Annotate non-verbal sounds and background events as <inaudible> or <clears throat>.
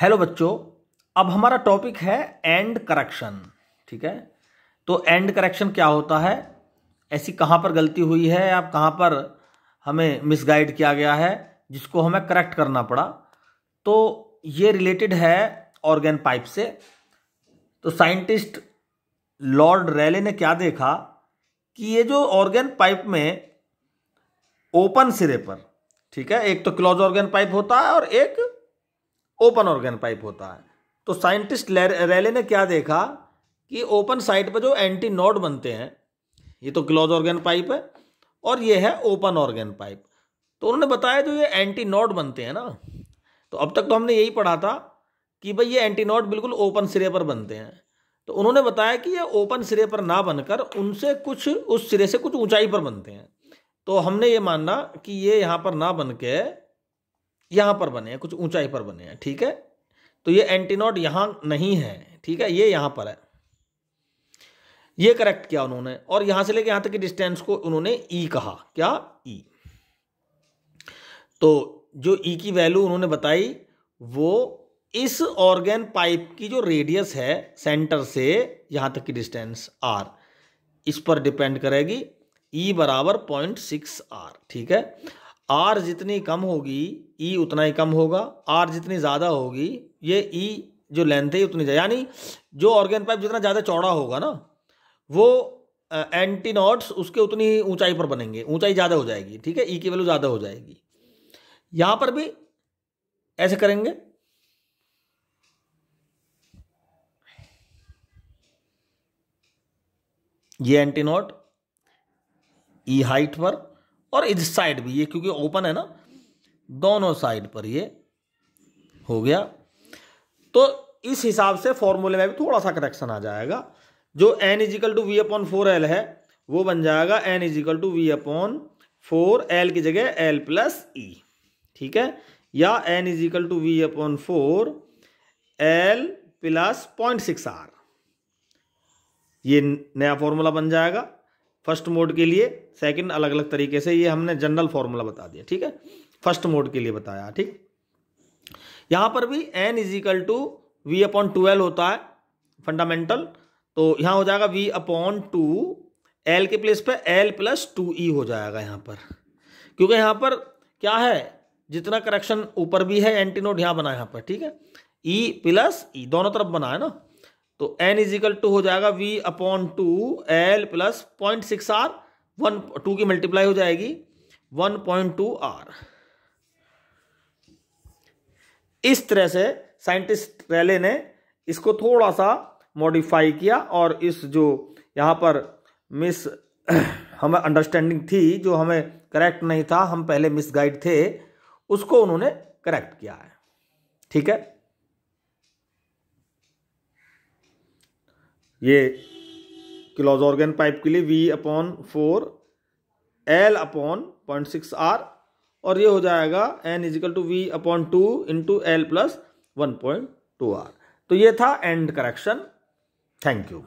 Hello बच्चों अब हमारा टॉपिक है एंड करेक्शन ठीक है तो एंड करेक्शन क्या होता है ऐसी कहाँ पर गलती हुई है या कहाँ पर हमें मिसगाइड किया गया है जिसको हमें करेक्ट करना पड़ा तो ये रिलेटेड है ऑर्गेन पाइप से तो साइंटिस्ट लॉर्ड रैले ने क्या देखा कि ये जो ऑर्गेन पाइप में ओपन सिरे पर ठीक है एक तो क्लोज ऑर्गेन पाइप होता है और एक ओपन ऑर्गेन पाइप होता है तो साइंटिस्ट रैले ने क्या देखा कि ओपन साइट पर जो एंटी नोड बनते हैं ये तो क्लोज ऑर्गेन पाइप है और ये है ओपन ऑर्गेन पाइप तो उन्होंने बताया जो ये एंटी नोड बनते हैं ना तो अब तक तो हमने यही पढ़ा था कि भाई ये एंटी नोड बिल्कुल ओपन सिरे पर बनते हैं तो उन्होंने बताया कि ये ओपन सिरे पर ना बनकर उनसे कुछ उस सिरे से कुछ ऊंचाई पर बनते हैं तो हमने ये मानना कि ये यहाँ पर ना बन के यहाँ पर बने हैं कुछ ऊंचाई पर बने हैं ठीक है तो ये एंटीनोड यहाँ नहीं है ठीक है ये यहाँ पर है ये करेक्ट किया उन्होंने और यहां से लेके यहां तक की डिस्टेंस को उन्होंने ई e कहा क्या ई e। तो जो ई e की वैल्यू उन्होंने बताई वो इस ऑर्गेन पाइप की जो रेडियस है सेंटर से यहां तक की डिस्टेंस आर इस पर डिपेंड करेगी ई बराबर पॉइंट सिक्स आर ठीक है आर जितनी कम होगी ई उतना ही कम होगा आर जितनी ज़्यादा होगी ये ई जो लेंथ है उतनी ज़्यादा यानी जो ऑर्गेन पाइप जितना ज़्यादा चौड़ा होगा ना वो एंटीनॉट्स उसके उतनी ऊंचाई पर बनेंगे ऊंचाई ज़्यादा हो जाएगी ठीक है ई e की वैल्यू ज़्यादा हो जाएगी यहाँ पर भी ऐसे करेंगे ये एंटीनॉट ई e हाइट पर और इस साइड भी ये क्योंकि ओपन है ना दोनों साइड पर ये हो गया तो इस हिसाब से फॉर्मूले में भी थोड़ा सा करेक्शन आ जाएगा जो N is equal to V upon four L है वो बन जाएगा N is equal to V upon four L की जगह एल प्लस ई ठीक है या N is equal to V upon four L plus point six R ये नया फॉर्मूला बन जाएगा फर्स्ट मोड के लिए सेकंड अलग अलग तरीके से ये हमने जनरल फॉर्मूला बता दिया ठीक है फर्स्ट मोड के लिए बताया ठीक यहां पर भी N is equal to V upon twelve होता है फंडामेंटल तो यहां हो जाएगा वी अपॉन टू एल के प्लेस पे एल प्लस टू ई हो जाएगा यहाँ पर क्योंकि यहाँ पर क्या है जितना करेक्शन ऊपर भी है एंटीनोड यहाँ बना है यहाँ पर ठीक है ई प्लस ई दोनों तरफ बना है ना तो एन इजिकल टू हो जाएगा V upon two L plus point six R one two की मल्टीप्लाई हो जाएगी वन पॉइंट टू आर इस तरह से साइंटिस्ट रैले ने इसको थोड़ा सा मॉडिफाई किया और इस जो यहाँ पर मिस <clears throat> हमें अंडरस्टैंडिंग थी जो हमें करेक्ट नहीं था हम पहले मिस गाइड थे उसको उन्होंने करेक्ट किया है ठीक है ये क्लोज ऑर्गेन पाइप के लिए V upon four L upon point six R और ये हो जाएगा N is equal to V upon two into L plus one point two R तो ये था एंड करेक्शन थैंक यू